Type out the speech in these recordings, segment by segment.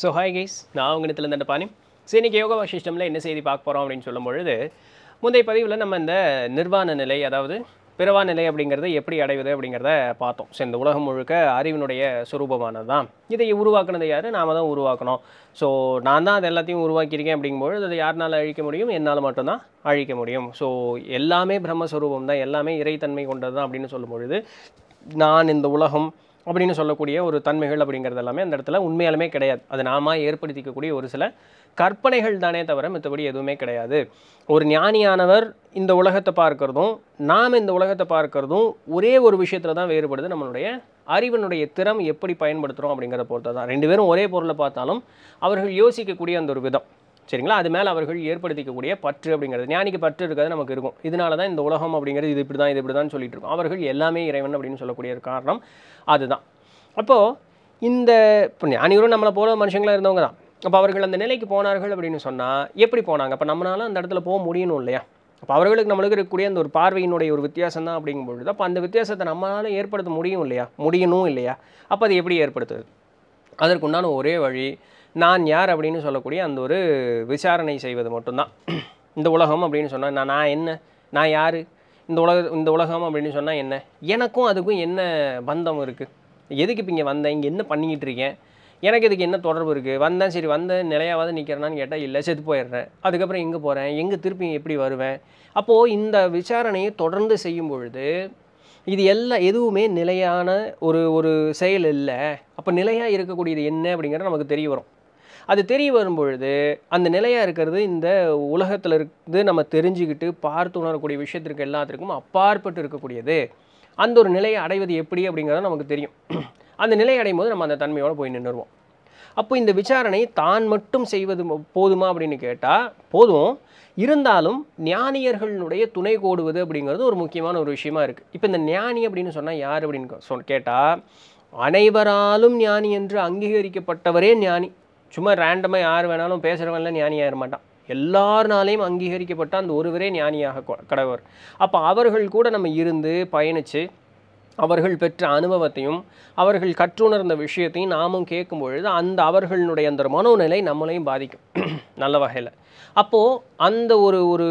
so hi guys நான் உங்கள் இடத்துல இருந்த பாணி ஸோ இன்றைக்கி யோகா சிஸ்டமில் என்ன செய்தி பார்க்க போகிறோம் அப்படின்னு சொல்லும்பொழுது முந்தைய பதிவில் நம்ம இந்த நிர்வாண நிலை அதாவது பிறவா நிலை அப்படிங்கிறது எப்படி அடைவது அப்படிங்கிறத பார்த்தோம் ஸோ இந்த உலகம் முழுக்க அறிவினுடைய சுரூபமானது தான் இதை உருவாக்குனது யார் நாம் தான் உருவாக்கணும் ஸோ நான் தான் அது எல்லாத்தையும் உருவாக்கியிருக்கேன் அப்படிங்கும்போது அதை யாருனால் அழிக்க முடியும் என்னால் மட்டும்தான் அழிக்க முடியும் ஸோ எல்லாமே பிரம்மஸ்வரூபம் தான் எல்லாமே இறைத்தன்மை கொண்டது தான் அப்படின்னு சொல்லும்பொழுது நான் இந்த உலகம் அப்படின்னு சொல்லக்கூடிய ஒரு தன்மைகள் அப்படிங்கிறது எல்லாமே அந்த இடத்துல உண்மையாலுமே கிடையாது அது நாம ஏற்படுத்திக்கக்கூடிய ஒரு சில கற்பனைகள் தானே தவிர மற்றபடி எதுவுமே கிடையாது ஒரு ஞானியானவர் இந்த உலகத்தை பார்க்குறதும் நாம் இந்த உலகத்தை பார்க்குறதும் ஒரே ஒரு விஷயத்தில் தான் வேறுபடுது நம்மளுடைய அறிவனுடைய திறம் எப்படி பயன்படுத்துகிறோம் அப்படிங்கிறத பொறுத்த தான் ரெண்டு பேரும் ஒரே பொருளை பார்த்தாலும் அவர்கள் யோசிக்கக்கூடிய அந்த ஒரு விதம் சரிங்களா அது மேலே அவர்கள் ஏற்படுத்திக்கக்கூடிய பற்று அப்படிங்கிறது ஞானிக்கு பற்று இருக்கிறது நமக்கு இருக்கும் இதனால தான் இந்த உலகம் அப்படிங்கிறது இது இப்படி தான் இது இப்படி தான் சொல்லிட்டு இருக்கும் அவர்கள் எல்லாமே இறைவன் அப்படின்னு சொல்லக்கூடிய ஒரு காரணம் அதுதான் அப்போது இந்த இப்போ ஞானிகளும் நம்மளை போல மனுஷங்களாக இருந்தவங்க தான் அப்போ அவர்கள் அந்த நிலைக்கு போனார்கள் அப்படின்னு சொன்னால் எப்படி போனாங்க அப்போ நம்மளால அந்த இடத்துல போக முடியணும் இல்லையா அப்போ அவர்களுக்கு நம்மளுக்கு இருக்கக்கூடிய அந்த ஒரு பார்வையினுடைய ஒரு வித்தியாசம் தான் அப்படிங்கும்பொழுது அப்போ அந்த வித்தியாசத்தை நம்மளால் ஏற்படுத்த முடியும் இல்லையா முடியணும் இல்லையா அப்போ அது எப்படி ஏற்படுத்துறது அதற்குண்டான ஒரே வழி நான் யார் அப்படின்னு சொல்லக்கூடிய அந்த ஒரு விசாரணை செய்வது மட்டும்தான் இந்த உலகம் அப்படின்னு சொன்னால் நான் நான் என்ன நான் யார் இந்த உலக இந்த உலகம் அப்படின்னு சொன்னால் என்ன எனக்கும் அதுக்கும் என்ன பந்தம் இருக்குது எதுக்கு இப்போ இங்கே வந்தேன் இங்கே என்ன பண்ணிக்கிட்டு இருக்கேன் எனக்கு இதுக்கு என்ன தொடர்பு இருக்குது வந்தேன் சரி வந்தேன் நிலையாவது நிற்கிறேனான்னு கேட்டால் இல்லை செத்து போயிடுறேன் அதுக்கப்புறம் எங்கே போகிறேன் எங்கே திருப்பி எப்படி வருவேன் அப்போது இந்த விசாரணையை தொடர்ந்து செய்யும் பொழுது இது எல்லாம் எதுவுமே நிலையான ஒரு ஒரு செயல் இல்லை அப்போ நிலையாக இருக்கக்கூடியது என்ன அப்படிங்கிறது நமக்கு தெரிய வரும் அது தெரிய வரும்பொழுது அந்த நிலையாக இருக்கிறது இந்த உலகத்தில் இருந்து நம்ம தெரிஞ்சுக்கிட்டு பார்த்து உணரக்கூடிய விஷயத்திற்கு எல்லாத்திற்கும் அப்பாற்பட்டு இருக்கக்கூடியது அந்த ஒரு நிலையை அடைவது எப்படி அப்படிங்கிறது நமக்கு தெரியும் அந்த நிலையை அடையும் போது நம்ம அந்த தன்மையோடு போய் நின்றுடுவோம் அப்போ இந்த விசாரணை தான் மட்டும் செய்வது போதுமா அப்படின்னு கேட்டால் போதும் இருந்தாலும் ஞானியர்களுடைய துணை கோடுவது அப்படிங்கிறது ஒரு முக்கியமான ஒரு விஷயமா இருக்குது இப்போ இந்த ஞானி அப்படின்னு சொன்னால் யார் அப்படின்னு சொ கேட்டால் அனைவராலும் ஞானி என்று அங்கீகரிக்கப்பட்டவரே ஞானி சும்மா ரேண்டமாக யார் வேணாலும் பேசுகிறவன்லாம் ஞானியாக மாட்டான் எல்லாருனாலையும் அங்கீகரிக்கப்பட்ட அந்த ஒருவரே ஞானியாக கடவர் அப்போ அவர்கள் கூட நம்ம இருந்து பயணித்து அவர்கள் பெற்ற அனுபவத்தையும் அவர்கள் கற்றுணர்ந்த விஷயத்தையும் நாமும் கேட்கும் பொழுது அந்த அவர்களுடைய அந்த மனோநிலை நம்மளையும் பாதிக்கும் நல்ல வகையில் அப்போது அந்த ஒரு ஒரு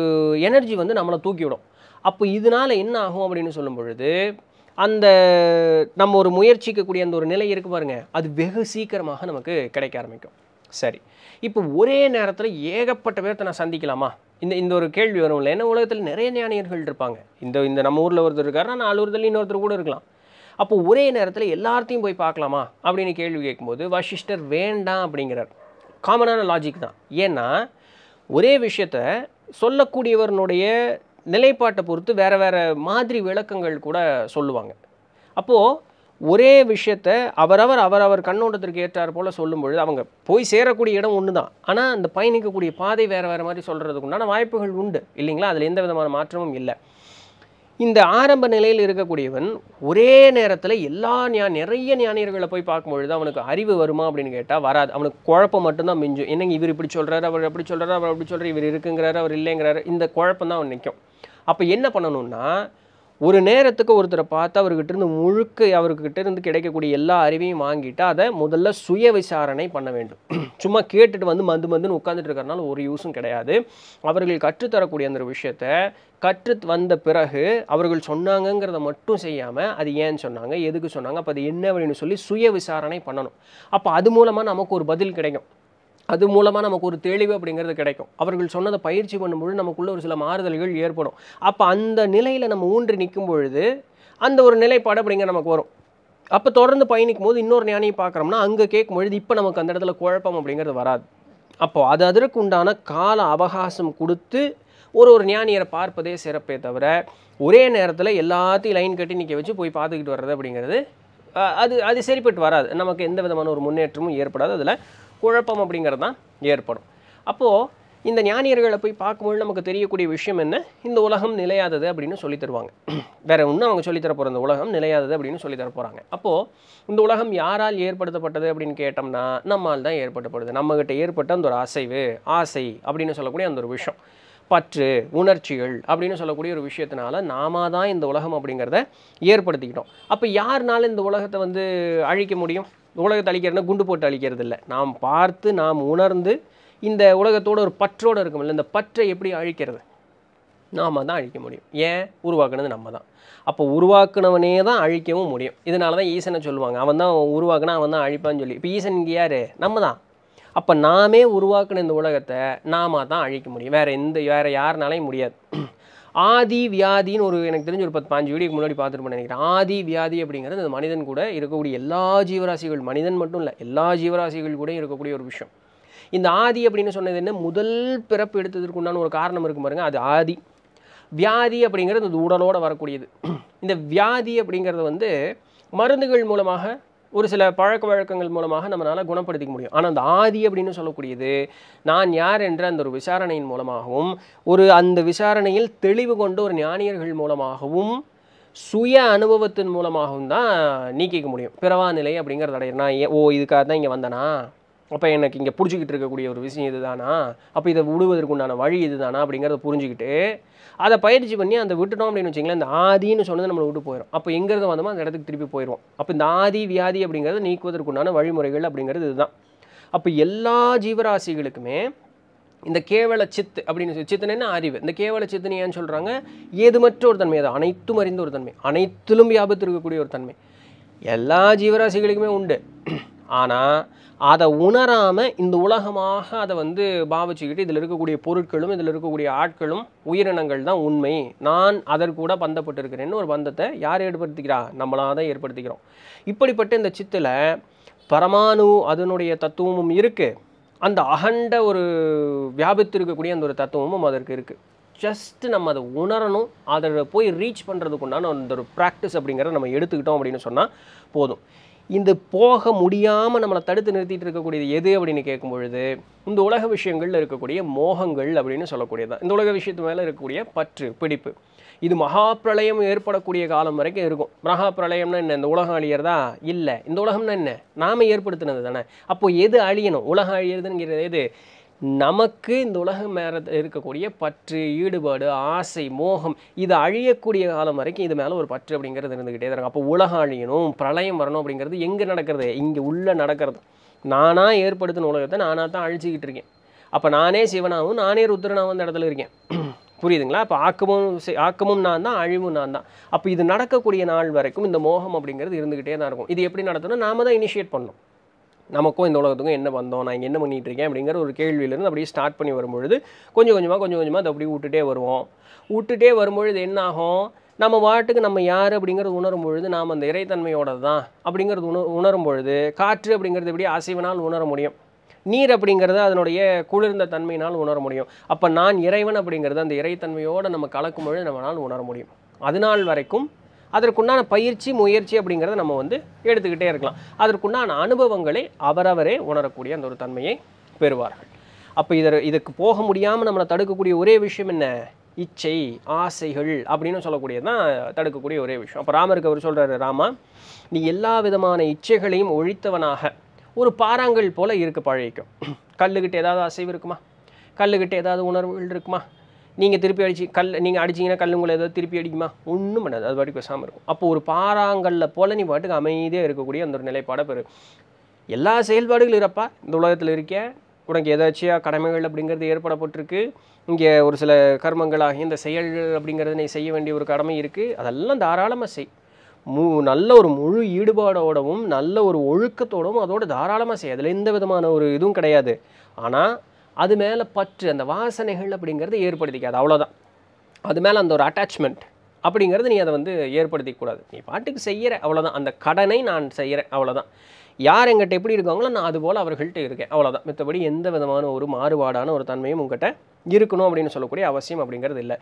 எனர்ஜி வந்து நம்மளை தூக்கிவிடும் அப்போ இதனால் என்ன ஆகும் அப்படின்னு சொல்லும் பொழுது அந்த நம்ம ஒரு முயற்சிக்கக்கூடிய அந்த ஒரு நிலை இருக்குது பாருங்கள் அது வெகு சீக்கிரமாக நமக்கு கிடைக்க ஆரம்பிக்கும் சரி இப்போ ஒரே நேரத்தில் ஏகப்பட்ட பேர்த்தை நான் சந்திக்கலாமா இந்த இந்த ஒரு கேள்வி வரும் இல்லை ஏன்னா உலகத்தில் நிறைய ஞானியர்கள் இருப்பாங்க இந்த இந்த நம்ம ஊரில் ஒருத்தர் இருக்காருன்னா நாலு ஊரில் இன்னொருத்தர் கூட இருக்கலாம் அப்போ ஒரே நேரத்தில் எல்லாத்தையும் போய் பார்க்கலாமா அப்படின்னு கேள்வி கேட்கும்போது வசிஷ்டர் வேண்டாம் அப்படிங்கிறார் காமனான லாஜிக் தான் ஏன்னா ஒரே விஷயத்த சொல்லக்கூடியவர்னுடைய நிலைப்பாட்டை பொறுத்து வேறு வேறு மாதிரி விளக்கங்கள் கூட சொல்லுவாங்க அப்போது ஒரே விஷயத்தை அவரவர் அவரவர் கண்ணோட்டத்திற்கு ஏற்றார் போல் சொல்லும் பொழுது அவங்க போய் சேரக்கூடிய இடம் ஒன்று தான் ஆனால் அந்த பயணிக்கக்கூடிய பாதை வேறு வேறு மாதிரி சொல்கிறதுக்கு உண்டான வாய்ப்புகள் உண்டு இல்லைங்களா அதில் எந்த விதமான மாற்றமும் இல்லை இந்த ஆரம்ப நிலையில் இருக்கக்கூடியவன் ஒரே நேரத்தில் எல்லா ஞா நிறைய ஞானியர்களை போய் பார்க்கும்பொழுது அவனுக்கு அறிவு வருமா அப்படின்னு கேட்டால் வராது அவனுக்கு குழப்பம் மட்டும்தான் மிஞ்சும் என்னங்க இவர் இப்படி சொல்கிறாரு அவர் அப்படி சொல்கிறாரு அவர் அப்படி சொல்கிறார் இவர் இருக்குங்கிறாரு அவர் இல்லைங்கிறாரு இந்த குழப்பம் தான் அவன் நிற்கும் அப்போ என்ன பண்ணணும்னா ஒரு நேரத்துக்கு ஒருத்தரை பார்த்து அவர்கிட்ட இருந்து முழுக்க அவர்கிட்ட இருந்து கிடைக்கக்கூடிய எல்லா அறிவையும் வாங்கிட்டு அதை முதல்ல சுய விசாரணை பண்ண வேண்டும் சும்மா கேட்டுட்டு வந்து மந்து மந்துன்னு உட்காந்துட்டு இருக்கிறனால ஒரு யூஸும் கிடையாது அவர்கள் கற்றுத்தரக்கூடிய அந்த விஷயத்த கற்று வந்த பிறகு அவர்கள் சொன்னாங்கங்கிறத மட்டும் செய்யாமல் அது ஏன் சொன்னாங்க எதுக்கு சொன்னாங்க அப்போ அது என்ன அப்படின்னு சொல்லி சுய விசாரணை பண்ணணும் அப்போ அது மூலமாக நமக்கு ஒரு பதில் கிடைக்கும் அது மூலமாக நமக்கு ஒரு தெளிவு அப்படிங்கிறது கிடைக்கும் அவர்கள் சொன்னதை பயிற்சி பண்ணும்பொழுது நமக்குள்ளே ஒரு சில மாறுதல்கள் ஏற்படும் அப்போ அந்த நிலையில் நம்ம ஊன்றி நிற்கும் பொழுது அந்த ஒரு நிலைப்பாடு அப்படிங்கிற நமக்கு வரும் அப்போ தொடர்ந்து பயணிக்கும் போது இன்னொரு ஞானியை பார்க்குறோம்னா அங்கே கேட்கும் பொழுது இப்போ நமக்கு அந்த இடத்துல குழப்பம் அப்படிங்கிறது வராது அப்போது அது அதற்கு உண்டான கால அவகாசம் கொடுத்து ஒரு ஒரு ஞானியரை பார்ப்பதே சிறப்பே தவிர ஒரே நேரத்தில் எல்லாத்தையும் லைன் கட்டி நிற்க வச்சு போய் பார்த்துக்கிட்டு வர்றது அப்படிங்கிறது அது அது சரிப்பட்டு வராது நமக்கு எந்த விதமான ஒரு முன்னேற்றமும் ஏற்படாது அதில் குழப்பம் அப்படிங்கிறது தான் ஏற்படும் அப்போது இந்த ஞானியர்களை போய் பார்க்கும்போது நமக்கு தெரியக்கூடிய விஷயம் என்ன இந்த உலகம் நிலையாதது அப்படின்னு சொல்லி தருவாங்க வேற ஒன்றும் அவங்க சொல்லித்தர போகிற இந்த உலகம் நிலையாதது அப்படின்னு சொல்லித்தர போகிறாங்க அப்போது இந்த உலகம் யாரால் ஏற்படுத்தப்பட்டது அப்படின்னு கேட்டோம்னா நம்மால் தான் ஏற்படுத்தப்படுது நம்மகிட்ட ஏற்பட்ட அந்த ஒரு அசைவு ஆசை அப்படின்னு சொல்லக்கூடிய அந்த ஒரு விஷயம் பற்று உணர்ச்சிகள் அப்படின்னு சொல்லக்கூடிய ஒரு விஷயத்தினால நாம தான் இந்த உலகம் அப்படிங்கிறத ஏற்படுத்திக்கிட்டோம் அப்போ யாருனால இந்த உலகத்தை வந்து அழிக்க முடியும் உலகத்தை அழிக்கிறேன்னா குண்டு போட்டு அழிக்கிறது இல்லை நாம் பார்த்து நாம் உணர்ந்து இந்த உலகத்தோட ஒரு பற்றோடு முடியல இந்த பற்றை எப்படி அழிக்கிறது நாம் தான் அழிக்க முடியும் ஏன் உருவாக்குனது நம்ம தான் அப்போ உருவாக்குனவனே தான் அழிக்கவும் முடியும் இதனால தான் ஈசனை சொல்லுவாங்க அவன் தான் உருவாக்குனா அவன் தான் அழிப்பான்னு சொல்லி இப்போ ஈசன் இங்கே யார் நம்ம தான் அப்போ நாமே உருவாக்குன இந்த உலகத்தை நாம தான் அழிக்க முடியும் வேறு எந்த வேறு யாருனாலையும் முடியாது ஆதி வியாதின்னு ஒரு எனக்கு தெரிஞ்ச ஒரு பத்து பாஞ்சு வீடியோக்கு முன்னாடி பார்த்துருப்பேன் நினைக்கிறேன் ஆதி வியாதி அப்படிங்கிறது அந்த மனிதன் கூட இருக்கக்கூடிய எல்லா ஜீவராசிகள் மனிதன் மட்டும் இல்லை எல்லா ஜீவராசிகள் கூட இருக்கக்கூடிய ஒரு விஷயம் இந்த ஆதி அப்படின்னு சொன்னது என்ன முதல் பிறப்பு எடுத்ததற்கு உண்டான ஒரு காரணம் இருக்கு பாருங்க அது ஆதி வியாதி அப்படிங்கிறது அந்த உடலோடு வரக்கூடியது இந்த வியாதி அப்படிங்கிறது வந்து மருந்துகள் மூலமாக ஒரு சில பழக்க வழக்கங்கள் மூலமாக நம்மளால் குணப்படுத்திக்க முடியும் ஆனால் அந்த ஆதி அப்படின்னு சொல்லக்கூடியது நான் யார் என்ற அந்த ஒரு விசாரணையின் மூலமாகவும் ஒரு அந்த விசாரணையில் தெளிவு கொண்டு ஒரு ஞானியர்கள் மூலமாகவும் சுய அனுபவத்தின் மூலமாகவும் தான் நீக்கிக்க முடியும் பிறவா நிலை அப்படிங்கிறத அடையிறனா ஓ இதுக்காக தான் இங்கே வந்தனா அப்போ எனக்கு இங்கே பிடிச்சிக்கிட்டு இருக்கக்கூடிய ஒரு விஷயம் இதுதானா அப்போ இதை விடுவதற்கு உண்டான வழி இதுதானா அப்படிங்கிறத புரிஞ்சுக்கிட்டு அதை பயிற்சி பண்ணி அந்த விட்டுட்டோம் அப்படின்னு வச்சிங்களேன் இந்த ஆதின்னு சொன்னது நம்மளை விட்டு போயிடும் அப்போ எங்கேருந்து வந்தோமோ அந்த இடத்துக்கு திருப்பி போயிடுவோம் அப்போ இந்த ஆதி வியாதி அப்படிங்கிறத நீக்குவதற்குண்டான வழிமுறைகள் அப்படிங்கிறது இதுதான் அப்போ எல்லா ஜீவராசிகளுக்குமே இந்த கேவல சித்து அப்படின்னு சித்தனை சித்தனைன்னா அறிவு இந்த கேவல சித்தனை ஏன்னு சொல்கிறாங்க ஏதுமற்ற ஒரு தன்மை அது அனைத்தும் அறிந்த ஒரு தன்மை அனைத்திலும் வியாபத்து இருக்கக்கூடிய ஒரு தன்மை எல்லா ஜீவராசிகளுக்குமே உண்டு ஆனால் அதை உணராமல் இந்த உலகமாக அதை வந்து பாவிச்சுக்கிட்டு இதில் இருக்கக்கூடிய பொருட்களும் இதில் இருக்கக்கூடிய ஆட்களும் உயிரினங்கள் தான் உண்மை நான் அதற்கூட பந்தப்பட்டிருக்கிறேன்னு ஒரு பந்தத்தை யார் ஏற்படுத்திக்கிறா நம்மளாக தான் ஏற்படுத்திக்கிறோம் இப்படிப்பட்ட இந்த சித்தில் பரமாணு அதனுடைய தத்துவமும் இருக்குது அந்த அகண்ட ஒரு வியாபித்து இருக்கக்கூடிய அந்த ஒரு தத்துவமும் அதற்கு இருக்குது ஜஸ்ட்டு நம்ம அதை உணரணும் அதில் போய் ரீச் பண்ணுறதுக்குண்டான அந்த ஒரு ப்ராக்டிஸ் அப்படிங்கிறத நம்ம எடுத்துக்கிட்டோம் அப்படின்னு சொன்னால் போதும் இந்த போக முடியாமல் நம்மளை தடுத்து நிறுத்திட்டு இருக்கக்கூடியது எது அப்படின்னு கேட்கும் பொழுது இந்த உலக விஷயங்களில் இருக்கக்கூடிய மோகங்கள் அப்படின்னு சொல்லக்கூடியதான் இந்த உலக விஷயத்து மேலே இருக்கக்கூடிய பற்று பிடிப்பு இது மகா பிரளயம் ஏற்படக்கூடிய காலம் வரைக்கும் இருக்கும் மகா பிரளயம்னா என்ன இந்த உலகம் அழியிறதா இல்லை இந்த உலகம்னா என்ன நாம் ஏற்படுத்தினது தானே அப்போது எது அழியணும் உலகம் அழியிறதுங்கிறது எது நமக்கு இந்த உலகம் மேலே இருக்கக்கூடிய பற்று ஈடுபாடு ஆசை மோகம் இது அழியக்கூடிய காலம் வரைக்கும் இது மேலே ஒரு பற்று அப்படிங்கிறது இருந்துக்கிட்டே இருக்கும் அப்போ உலகம் அழியணும் பிரளயம் வரணும் அப்படிங்கிறது எங்கே நடக்கிறது இங்கே உள்ளே நடக்கிறது நானாக ஏற்படுத்தின உலகத்தை நானாக தான் அழிச்சிக்கிட்டு இருக்கேன் அப்போ நானே சிவனாகவும் நானே ருத்ரனாகவும் அந்த இடத்துல இருக்கேன் புரியுதுங்களா அப்போ ஆக்கமும் ஆக்கமும் நான் தான் அழிவும் நான் தான் அப்போ இது நடக்கக்கூடிய நாள் வரைக்கும் இந்த மோகம் அப்படிங்கிறது இருந்துக்கிட்டே தான் இருக்கும் இது எப்படி நடத்தணும் நாம தான் இனிஷியேட் பண்ணணும் நமக்கும் இந்த உலகத்துக்கும் என்ன வந்தோம் நான் இங்கே என்ன பண்ணிகிட்டு இருக்கேன் அப்படிங்கிற ஒரு கேள்வியிலேருந்து அப்படியே ஸ்டார்ட் பண்ணி வரும்பொழுது கொஞ்சம் கொஞ்சமாக கொஞ்சம் கொஞ்சமாக அதை அப்படியே விட்டுட்டே வருவோம் விட்டுட்டே வரும்பொழுது என்ன ஆகும் நம்ம வாட்டுக்கு நம்ம யார் அப்படிங்கிறது உணரும் பொழுது நாம் அந்த இறைத்தன்மையோட தான் அப்படிங்கிறது உண உணரும் பொழுது காற்று அப்படிங்கிறது எப்படி அசைவினால் உணர முடியும் நீர் அப்படிங்கிறத அதனுடைய குளிர்ந்த தன்மையினால் உணர முடியும் அப்போ நான் இறைவன் அப்படிங்கிறத அந்த இறைத்தன்மையோடு நம்ம கலக்கும் பொழுது நம்மளால் உணர முடியும் அதனால் வரைக்கும் அதற்குண்டான பயிற்சி முயற்சி அப்படிங்கிறத நம்ம வந்து எடுத்துக்கிட்டே இருக்கலாம் அதற்குண்டான அனுபவங்களை அவரவரே உணரக்கூடிய அந்த ஒரு தன்மையை பெறுவார்கள் அப்போ இதர் இதுக்கு போக முடியாமல் நம்மளை தடுக்கக்கூடிய ஒரே விஷயம் என்ன இச்சை ஆசைகள் அப்படின்னு சொல்லக்கூடியது தான் தடுக்கக்கூடிய ஒரே விஷயம் அப்போ ராமருக்கு அவர் சொல்கிறாரு ராமா நீ எல்லா விதமான இச்சைகளையும் ஒழித்தவனாக ஒரு பாறாங்கல் போல் இருக்கு பழகிக்கும் கல்லுக்கிட்ட ஏதாவது அசைவு இருக்குமா கல்லுக்கிட்ட ஏதாவது உணர்வுகள் இருக்குமா நீங்கள் திருப்பி அடிச்சு கல் நீங்கள் அடிச்சிங்கன்னா கல் உங்களை திருப்பி அடிக்குமா ஒன்றும் பண்ணாது அது பாட்டுக்கு பேசாமல் இருக்கும் அப்போ ஒரு பாறாங்கல்ல போல் நீ பாட்டுக்கு அமைதியாக இருக்கக்கூடிய அந்த ஒரு நிலைப்பாடை பெரு எல்லா செயல்பாடுகளும் இருப்பா இந்த உலகத்தில் இருக்க உனக்கு ஏதாச்சியாக கடமைகள் அப்படிங்கிறது ஏற்படப்பட்டிருக்கு இங்கே ஒரு சில கர்மங்களாக இந்த செயல்கள் அப்படிங்கிறது நீ செய்ய வேண்டிய ஒரு கடமை இருக்குது அதெல்லாம் தாராளமாக செய் மு நல்ல ஒரு முழு ஈடுபாடோடவும் நல்ல ஒரு ஒழுக்கத்தோடவும் அதோடு தாராளமாக செய் அதில் எந்த விதமான ஒரு இதுவும் கிடையாது ஆனால் அது மேலே பற்று அந்த வாசனைகள் அப்படிங்கிறத ஏற்படுத்திக்காது அவ்வளோதான் அது மேலே அந்த ஒரு அட்டாச்மெண்ட் அப்படிங்கிறது நீ அதை வந்து ஏற்படுத்திக்கூடாது நீ பாட்டுக்கு செய்கிற அவ்வளோதான் அந்த கடனை நான் செய்கிறேன் அவ்வளோதான் யார் எங்கிட்ட எப்படி இருக்காங்களோ நான் அதுபோல் அவர்கள்ட்ட இருக்கேன் அவ்வளோதான் மற்றபடி எந்த விதமான ஒரு மாறுபாடான ஒரு தன்மையும் உங்ககிட்ட இருக்கணும் அப்படின்னு சொல்லக்கூடிய அவசியம் அப்படிங்கிறது இல்லை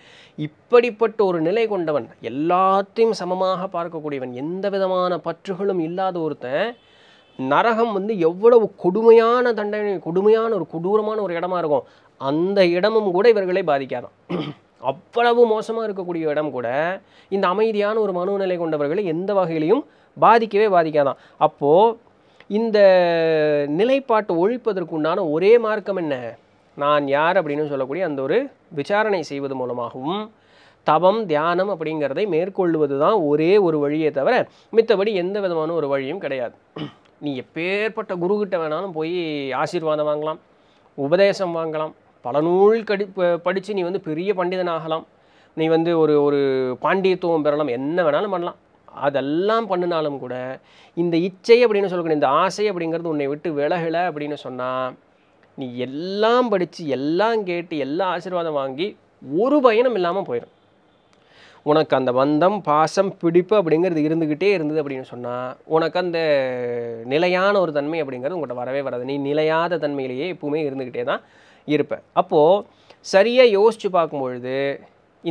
இப்படிப்பட்ட ஒரு நிலை கொண்டவன் எல்லாத்தையும் சமமாக பார்க்கக்கூடியவன் எந்த விதமான பற்றுகளும் இல்லாத ஒருத்தன் நரகம் வந்து எவ்வளவு கொடுமையான தண்டனை கொடுமையான ஒரு கொடூரமான ஒரு இடமா இருக்கும் அந்த இடமும் கூட இவர்களை பாதிக்காதான் அவ்வளவு மோசமாக இருக்கக்கூடிய இடம் கூட இந்த அமைதியான ஒரு மனோநிலை கொண்டவர்களை எந்த வகையிலையும் பாதிக்கவே பாதிக்காதான் அப்போது இந்த நிலைப்பாட்டை ஒழிப்பதற்குண்டான ஒரே மார்க்கம் என்ன நான் யார் அப்படின்னு சொல்லக்கூடிய அந்த ஒரு விசாரணை செய்வது மூலமாகவும் தவம் தியானம் அப்படிங்கிறதை மேற்கொள்வது தான் ஒரே ஒரு வழியே தவிர மித்தபடி எந்த விதமான ஒரு வழியும் கிடையாது நீ எப்பேற்பட்ட குருக்கிட்ட வேணாலும் போய் ஆசீர்வாதம் வாங்கலாம் உபதேசம் வாங்கலாம் பல நூல் கடி படித்து நீ வந்து பெரிய பண்டிதன் ஆகலாம் நீ வந்து ஒரு ஒரு பாண்டியத்துவம் பெறலாம் என்ன வேணாலும் பண்ணலாம் அதெல்லாம் பண்ணினாலும் கூட இந்த இச்சை அப்படின்னு சொல்லக்கூடிய இந்த ஆசை அப்படிங்கிறது உன்னை விட்டு விலகலை அப்படின்னு சொன்னால் நீ எல்லாம் படித்து எல்லாம் கேட்டு எல்லா ஆசீர்வாதம் வாங்கி ஒரு பயணம் இல்லாமல் போயிடும் உனக்கு அந்த பந்தம் பாசம் பிடிப்பு அப்படிங்கிறது இருந்துக்கிட்டே இருந்தது அப்படின்னு சொன்னால் உனக்கு அந்த நிலையான ஒரு தன்மை அப்படிங்கிறது உங்கள்கிட்ட வரவே வராது நீ நிலையாத தன்மையிலேயே எப்பவுமே இருந்துக்கிட்டே தான் இருப்பேன் அப்போது சரியாக யோசித்து பார்க்கும்பொழுது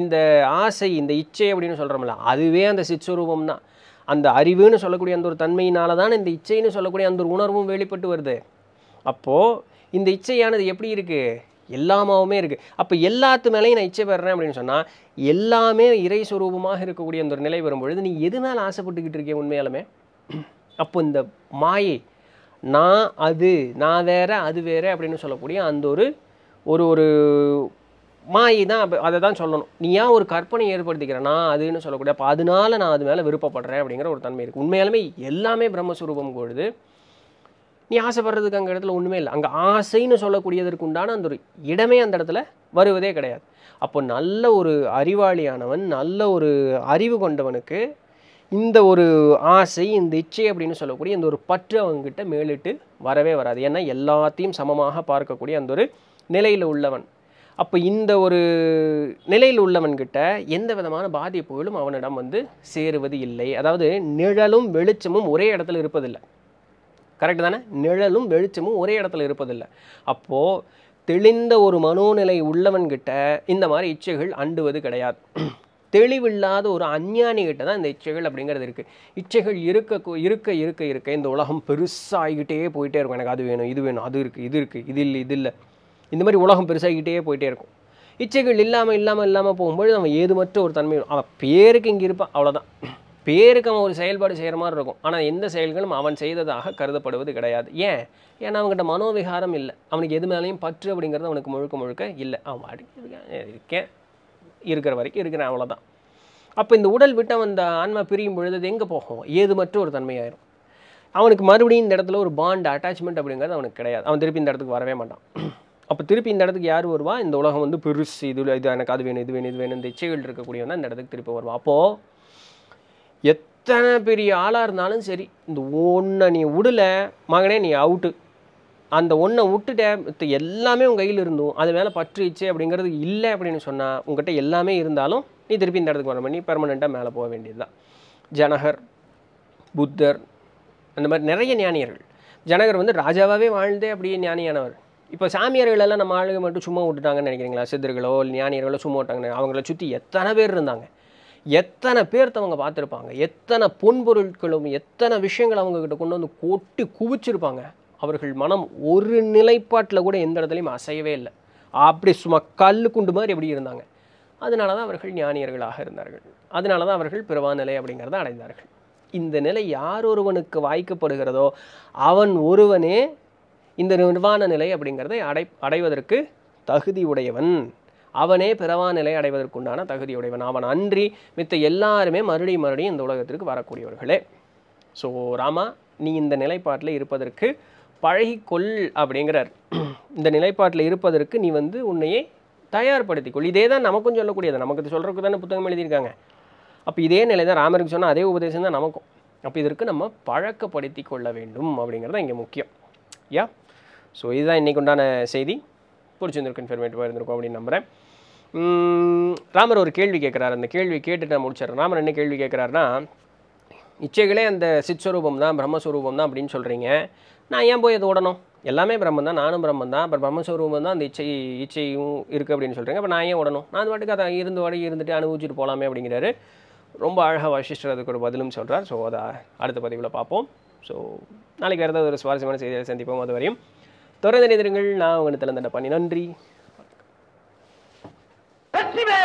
இந்த ஆசை இந்த இச்சை அப்படின்னு சொல்கிறோம்ல அதுவே அந்த சிச்சரூபம் தான் அந்த அறிவுன்னு சொல்லக்கூடிய அந்த ஒரு தன்மையினால தான் இந்த இச்சைன்னு சொல்லக்கூடிய அந்த ஒரு உணர்வும் வெளிப்பட்டு வருது அப்போது இந்த இச்சையானது எப்படி இருக்குது எல்லாமாவுமே இருக்குது அப்போ எல்லாத்து மேலேயும் நான் இச்சை பெறேன் அப்படின்னு சொன்னால் எல்லாமே இறை சுரூபமாக இருக்கக்கூடிய அந்த ஒரு நிலை வரும்பொழுது நீ எது மேலே ஆசைப்பட்டுக்கிட்டு இருக்கிய உண்மையாலுமே அப்போ இந்த மாயை நான் அது நான் வேறு அது வேறு அப்படின்னு சொல்லக்கூடிய அந்த ஒரு ஒரு ஒரு மாயை தான் அப்போ அதை தான் சொல்லணும் நீ ஏன் ஒரு கற்பனை ஏற்படுத்திக்கிற நான் அதுன்னு சொல்லக்கூடிய அப்போ அதனால நான் அது மேலே விருப்பப்படுறேன் அப்படிங்கிற ஒரு தன்மை இருக்குது உண்மையாலுமே எல்லாமே பிரம்மஸ்வரூபம் பொழுது நீ ஆசைப்படுறதுக்கு அங்கே இடத்துல ஒன்றுமே இல்லை அங்கே ஆசைன்னு சொல்லக்கூடியதற்கு உண்டான அந்த ஒரு இடமே அந்த இடத்துல வருவதே கிடையாது அப்போ நல்ல ஒரு அறிவாளியானவன் நல்ல ஒரு அறிவு கொண்டவனுக்கு இந்த ஒரு ஆசை இந்த இச்சை அப்படின்னு சொல்லக்கூடிய இந்த ஒரு பற்று அவங்கக்கிட்ட மேலிட்டு வரவே வராது ஏன்னா எல்லாத்தையும் சமமாக பார்க்கக்கூடிய அந்த ஒரு நிலையில் உள்ளவன் அப்போ இந்த ஒரு நிலையில் உள்ளவன்கிட்ட எந்த விதமான பாதிப்புகளும் அவனிடம் வந்து சேருவது இல்லை அதாவது நிழலும் வெளிச்சமும் ஒரே இடத்துல இருப்பதில்லை கரெக்டு தானே நிழலும் வெளிச்சமும் ஒரே இடத்துல இருப்பதில்லை அப்போது தெளிந்த ஒரு மனோநிலை உள்ளவன்கிட்ட இந்த மாதிரி இச்சைகள் அண்டுவது கிடையாது தெளிவில்லாத ஒரு அஞ்ஞானிகிட்ட தான் இந்த இச்சைகள் அப்படிங்கிறது இருக்குது இச்சைகள் இருக்க இருக்க இருக்க இருக்க இந்த உலகம் பெருசாகிக்கிட்டே போயிட்டே இருக்கும் எனக்கு அது வேணும் இது வேணும் அது இருக்குது இது இருக்குது இது இல்லை இது இல்லை இந்த மாதிரி உலகம் பெருசாகிக்கிட்டே போயிட்டே இருக்கும் இச்சைகள் இல்லாமல் இல்லாமல் இல்லாமல் போகும்போது நம்ம ஏதுமற்ற ஒரு தன்மை அவன் பேருக்கு இங்கே இருப்பான் அவ்வளோதான் பேருக்கு அவன் ஒரு செயல்பாடு செய்கிற மாதிரி இருக்கும் ஆனால் எந்த செயல்களும் அவன் செய்ததாக கருதப்படுவது கிடையாது ஏன் ஏன்னா அவங்ககிட்ட மனோவிகாரம் இல்லை அவனுக்கு எது மேலேயும் பற்று அப்படிங்கிறது அவனுக்கு முழுக்க முழுக்க இல்லை அவன் அடிக்க இருக்கேன் இருக்கிற வரைக்கும் இருக்கிறேன் அவ்வளோதான் அப்போ இந்த உடல் விட்டு அந்த ஆன்மா பிரியும் பொழுது அது எங்கே போகும் ஏது மட்டும் ஒரு தன்மையாயிரும் அவனுக்கு மறுபடியும் இந்த இடத்துல ஒரு பாண்ட் அட்டாச்மெண்ட் அப்படிங்கிறது அவனுக்கு கிடையாது அவன் திருப்பி இந்த இடத்துக்கு வரவே மாட்டான் அப்போ திருப்பி இந்த இடத்துக்கு யார் வருவா இந்த உலகம் வந்து பெருசு இது இது எனக்கு அது வேணும் இது வேணும் இது வேணும் இந்த இச்சைகள் இருக்கக்கூடியவன் இந்த இடத்துக்கு திருப்பி வருவான் அப்போது எத்தனை பெரிய ஆளாக இருந்தாலும் சரி இந்த ஒன்றை நீ விடலை மகனே நீ அவுட்டு அந்த ஒன்றை விட்டுட்ட எல்லாமே உங்கள் கையில் இருந்தோம் அது மேலே பற்றுச்சு அப்படிங்கிறது இல்லை அப்படின்னு சொன்னால் உங்ககிட்ட எல்லாமே இருந்தாலும் நீ திருப்பி இந்த இடத்துக்கு வர பண்ணி பெர்மனெண்ட்டாக மேலே போக வேண்டியது தான் ஜனகர் புத்தர் அந்த மாதிரி நிறைய ஞானியர்கள் ஜனகர் வந்து ராஜாவாகவே வாழ்ந்தே அப்படியே ஞானியானவர் இப்போ சாமியார்களெல்லாம் நம்ம ஆளுங்க மட்டும் சும்மா விட்டுட்டாங்கன்னு நினைக்கிறீங்களா சித்தர்களோ ஞானியர்களோ சும்மா விட்டாங்கன்னு அவங்கள சுற்றி எத்தனை பேர் இருந்தாங்க எத்தனை பேர்த்த அவங்க பார்த்துருப்பாங்க எத்தனை பொன்பொருட்களும் எத்தனை விஷயங்கள் அவங்கக்கிட்ட கொண்டு வந்து கொட்டி குவிச்சிருப்பாங்க அவர்கள் மனம் ஒரு நிலைப்பாட்டில் கூட எந்த இடத்துலையும் அசையவே இல்லை அப்படி சும்மா கல் குண்டு மாதிரி எப்படி இருந்தாங்க அதனால தான் அவர்கள் ஞானியர்களாக இருந்தார்கள் அதனால தான் அவர்கள் பிறவா நிலை அப்படிங்கிறத அடைந்தார்கள் இந்த நிலை யார் ஒருவனுக்கு வாய்க்கப்படுகிறதோ அவன் ஒருவனே இந்த நிர்வாண நிலை அப்படிங்கிறதை அடை அடைவதற்கு தகுதி உடையவன் அவனே பிறவா நிலை அடைவதற்குண்டான தகுதியுடையவன் அவன் அன்றி மித்த எல்லாருமே மறுபடியும் மறுபடியும் இந்த உலகத்திற்கு வரக்கூடியவர்களே ஸோ ராமா நீ இந்த நிலைப்பாட்டில் இருப்பதற்கு பழகிக்கொள் அப்படிங்கிறார் இந்த நிலைப்பாட்டில் இருப்பதற்கு நீ வந்து உன்னையே தயார்படுத்திக்கொள் இதே தான் நமக்கும் சொல்லக்கூடியது நமக்கு சொல்கிறதுக்கு தானே புத்தகம் எழுதியிருக்காங்க அப்போ இதே நிலை தான் ராமருக்கு சொன்னால் அதே உபதேசம் தான் நமக்கும் அப்போ இதற்கு நம்ம பழக்கப்படுத்தி கொள்ள வேண்டும் அப்படிங்கிறது இங்கே முக்கியம் யா ஸோ இதுதான் இன்றைக்கு உண்டான செய்தி பிடிச்சிருந்திருக்கு இன்ஃபர்மேட்டிவாக இருந்திருக்கும் அப்படின்னு நம்புகிறேன் ராமர் ஒரு கேள்வி கேட்குறாரு அந்த கேள்வி கேட்டுட்டு நான் முடிச்சிடறேன் ராமர் என்ன கேள்வி கேட்குறாருன்னா இச்சைகளே அந்த சித் ஸ்வரூபம் தான் பிரம்மஸ்வரூபம் தான் அப்படின்னு சொல்கிறீங்க நான் ஏன் போய் அது ஓடணும் எல்லாமே பிரம்மன் தான் நானும் பிரம்மன் தான் அப்புறம் பிரம்மஸ்வரூபம் தான் அந்த இச்சை இச்சையும் இருக்குது அப்படின்னு சொல்கிறீங்க அப்போ நான் ஏன் ஓடணும் நான் பாட்டுக்கு அதை இருந்து வாடி இருந்துட்டு அனுபவிச்சுட்டு போகலாமே அப்படிங்கிறாரு ரொம்ப அழகாக வசிஷ்டர் அதுக்கு ஒரு பதிலும் சொல்கிறார் ஸோ அதை அடுத்த பதிவில் பார்ப்போம் ஸோ நாளைக்கு வேறு ஏதாவது ஒரு சுவாரஸ்யமான செய்தியை சந்திப்போம் அது வரையும் தொடர்ந்து நிதிருங்கள் நான் உங்கள் பண்ணி நன்றி